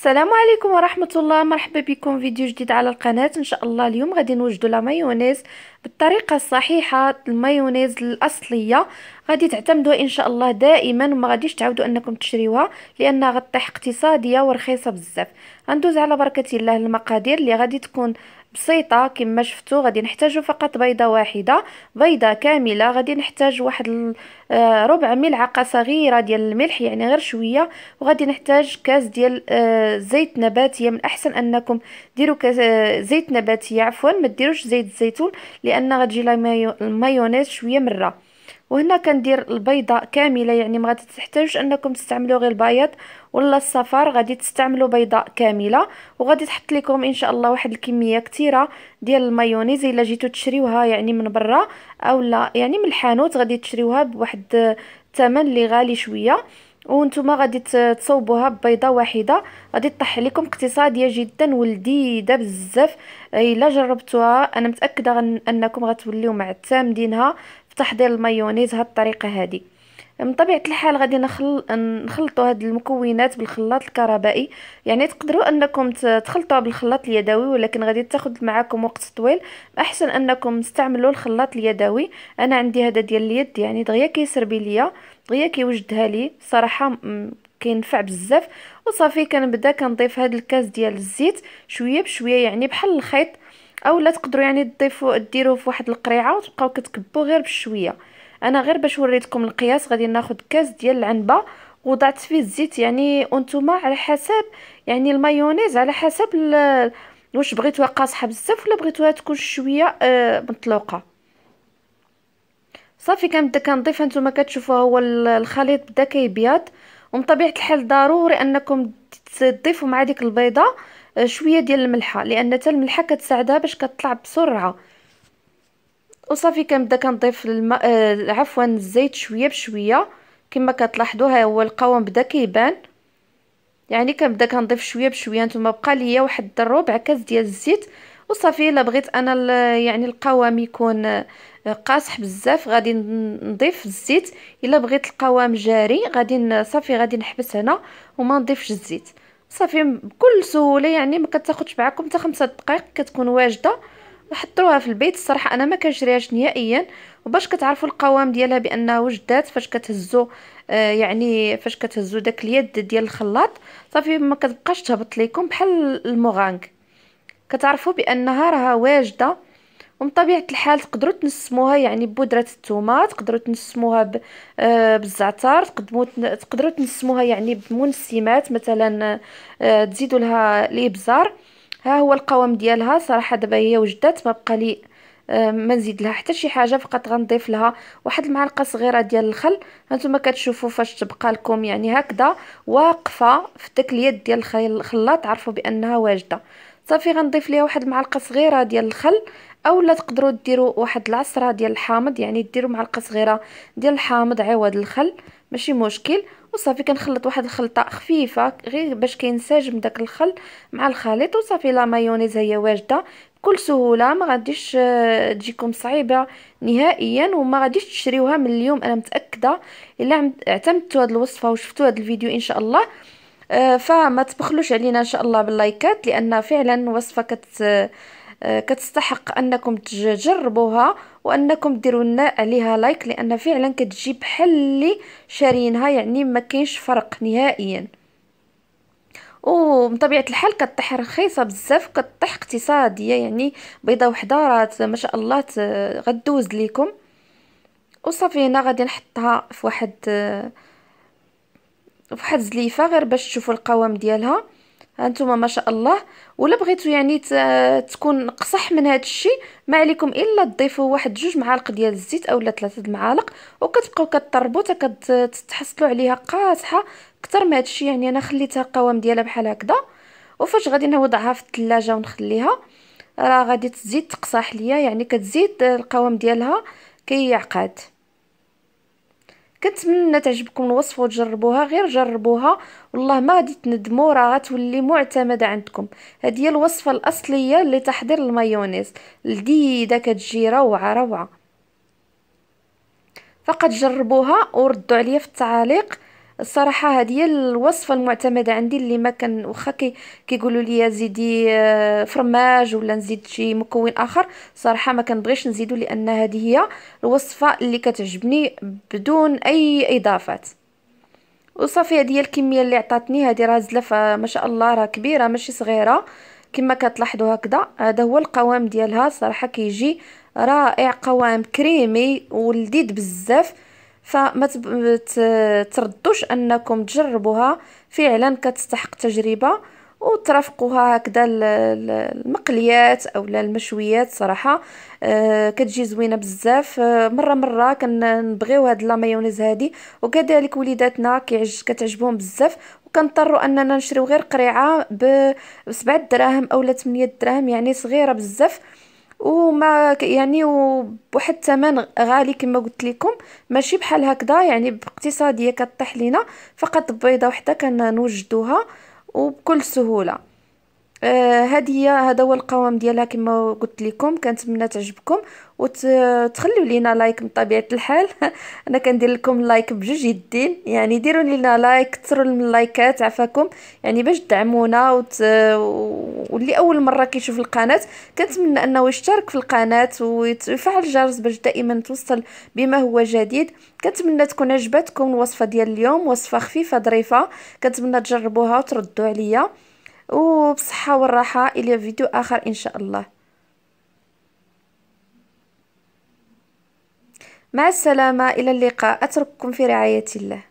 السلام عليكم ورحمه الله مرحبا بكم فيديو جديد على القناه ان شاء الله اليوم غادي نوجدوا لا مايونيز بالطريقه الصحيحه المايونيز الاصليه غادي تعتمدوا ان شاء الله دائما وما غاديش تعودوا انكم تشريوها لانها غطيح اقتصاديه ورخيصه بزاف غندوز على بركه الله المقادير اللي غادي تكون بسيطه كما شفتوا غادي نحتاجو فقط بيضه واحده بيضه كامله غادي نحتاج واحد آه، ربع ملعقه صغيره ديال الملح يعني غير شويه وغادي نحتاج كاس ديال آه، زيت نباتيه من احسن انكم ديروا آه، زيت نباتيه عفوا ما ديروش زيت الزيتون لان غتجي المايونيز شويه مره وهنا كندير البيضه كامله يعني ما غادي تحتاجوش انكم تستعملوا غير البياض ولا الصفار غادي تستعملوا بيضه كامله وغادي تحط لكم ان شاء الله واحد الكميه كثيره ديال المايونيز الا جيتو تشريوها يعني من برا اولا يعني من الحانوت غادي تشريوها بواحد الثمن اللي غالي شويه وانتم غادي تصوبوها ببيضه واحده غادي تطيح لكم اقتصاديه جدا ولذيذه بزاف الا جربتوها انا متاكده انكم غتوليو معتمدينها تحضير المايونيز هاد الطريقه هذه من طبيعه الحال غادي نخل... نخلطوا هاد المكونات بالخلاط الكهربائي يعني تقدروا انكم تخلطوها بالخلاط اليدوي ولكن غادي تاخذ معاكم وقت طويل احسن انكم تستعملوا الخلاط اليدوي انا عندي هذا ديال اليد يعني دغيا كيسربي ليا دغيا كيوجدها لي صراحه كينفع بزاف وصافي كنبدا كنضيف هاد الكاس ديال الزيت شويه بشويه يعني بحال الخيط اولا تقدروا يعني تضيفوا ديروه في واحد القريعه وتبقاو كتكبوا غير بشويه انا غير باش وريتكم القياس غادي ناخذ كاس ديال العنبه وضعت فيه الزيت يعني وانتم على حسب يعني المايونيز على حسب واش بغيتوها قاصحه بزاف ولا بغيتوها تكون شويه آه مطلوقه صافي كنبدا كنضيف نتوما كتشوفوا هو الخليط بدا كيبيض ومن طبيعه الحال ضروري انكم تضيفوا مع ديك البيضه آه، شويه ديال الملحه لان حتى الملحه كتساعدها باش كتطلع بسرعه وصافي كنبدا كنضيف الماء آه عفوا الزيت شويه بشويه كما كتلاحظوا ها هو القوام بدا كيبان يعني كنبدا كنضيف شويه بشويه نتوما بقى ليا واحد الربع كاس ديال الزيت وصافي الا بغيت انا يعني القوام يكون آه، قاصح بزاف غادي نضيف الزيت الا بغيت القوام جاري غادي صافي غادي نحبس هنا وما نضيفش الزيت صافي بكل سهوله يعني ما كتاخذش معكم حتى خمسة دقائق كتكون واجده وحطروها في البيت الصراحه انا ما كنشريهاش نهائيا وباش كتعرفوا القوام ديالها بانه وجدات فاش كتهزوا آه يعني فاش كتهزوا داك اليد ديال الخلاط صافي ما كتبقاش تهبط لكم بحال المغانك كتعرفوا بانها راه واجده ومن طبيعه الحال تقدروا تنسموها يعني ببودره الثومه تقدروا تنسموها آه، بالزعتر تقدموا تقدروا تنسموها يعني بمنسمات مثلا آه، تزيدوا لها الابزار ها هو القوام ديالها صراحه دابا هي وجدات ما بقى لي آه، ما نزيد لها حتى شي حاجه فقط غنضيف لها واحد المعلقه صغيره ديال الخل هانتوما كتشوفوا فاش تبقى لكم يعني هكذا واقفه في داك اليد ديال الخلاط عرفوا بانها واجده صافي غنضيف ليها واحد المعلقه صغيره ديال الخل اولا تقدروا ديروا واحد العصره ديال الحامض يعني ديروا معلقه صغيره ديال الحامض عوض الخل ماشي مشكل وصافي كنخلط واحد الخلطه خفيفه غير باش كينسجم داك الخل مع الخليط وصافي لا مايونيز هي واجده بكل سهوله ما غاديش آه، تجيكم صعيبه نهائيا وما غاديش تشريوها من اليوم انا متاكده الا اعتمدتوا هذه الوصفه وشفتوا هذا الفيديو ان شاء الله آه، فما تبخلوش علينا ان شاء الله باللايكات لان فعلا وصفه كت آه، كتستحق انكم تجربوها وانكم ديروا لنا عليها لايك لان فعلا كتجي بحال اللي شارينها يعني ما كاينش فرق نهائيا بطبيعه الحال كطيح رخيصه بزاف كطيح اقتصاديه يعني بيضه وحده راه ما شاء الله غدوز ليكم وصافي هنا غادي نحطها في واحد آه، فواحد زليفه غير باش تشوفوا القوام ديالها هانتوما ما شاء الله ولا بغيتو يعني تكون قصح من هذا الشيء ما عليكم الا تضيفوا واحد جوج معالق ديال الزيت اولا ثلاثه المعالق وكتبقاو كتطربوا حتى كتحصلوا عليها قاصحه اكثر من هذا الشيء يعني انا خليتها القوام ديالها بحال هكذا وفاش غادي نوضعها في الثلاجه ونخليها راه غادي تزيد تقصح ليا يعني كتزيد القوام ديالها كيعقد كي كنتمنى تعجبكم الوصفه وتجربوها غير جربوها والله ما غادي تندموا راه غتولي معتمده عندكم هذه هي الوصفه الاصليه لتحضير المايونيز لذيذه كتجي روعه روعه فقط جربوها وردوا عليا في التعاليق الصراحه هذه هي الوصفه المعتمده عندي اللي ما كان واخا كيقولوا لي زيدي آه، فرماج ولا نزيد شي مكون اخر صراحه ما كنبغيش نزيدو لان هذه هي الوصفه اللي كتعجبني بدون اي اضافات وصافي هذه هي الكميه اللي عطاتني هذه راه زلفه ما شاء الله راه كبيره ماشي صغيره كما كتلاحظوا هكذا هذا هو القوام ديالها صراحه كيجي رائع قوام كريمي ولذيذ بزاف فما تردوش انكم تجربوها فعلا كتستحق تجربه وترافقوها هكذا المقليات او المشويات صراحه أه كتجي زوينه بزاف أه مره مره كنبغيو هاد لا مايونيز هادي وكذلك وليداتنا كيعج كتعجبهم بزاف وكنضطروا اننا نشريو غير قريعه ب 7 دراهم اولا 8 دراهم يعني صغيره بزاف وما يعني بواحد الثمن غالي كما قلت لكم ماشي بحال هكذا يعني باقتصاديه كطيح لينا فقط بيضه وحده كنوجدوها وبكل سهوله هذه آه، هي هذا هو القوام ديالها كما قلت لكم كنتمنى تعجبكم وتخليو لينا لايك بطبيعه الحال انا كندير لكم لايك بجوج يدين يعني ديروا لينا لايك كثروا من اللايكات عفاكم يعني باش تدعمونا وت... واللي اول مره كيشوف القناه كنتمنى انه يشترك في القناه ويفعل الجرس باش دائما توصل بما هو جديد كنتمنى تكون عجبتكم الوصفه ديال اليوم وصفه خفيفه ظريفه كنتمنى تجربوها وتردوا عليا وبصحة والراحة إلى فيديو آخر إن شاء الله مع السلامة إلى اللقاء أترككم في رعاية الله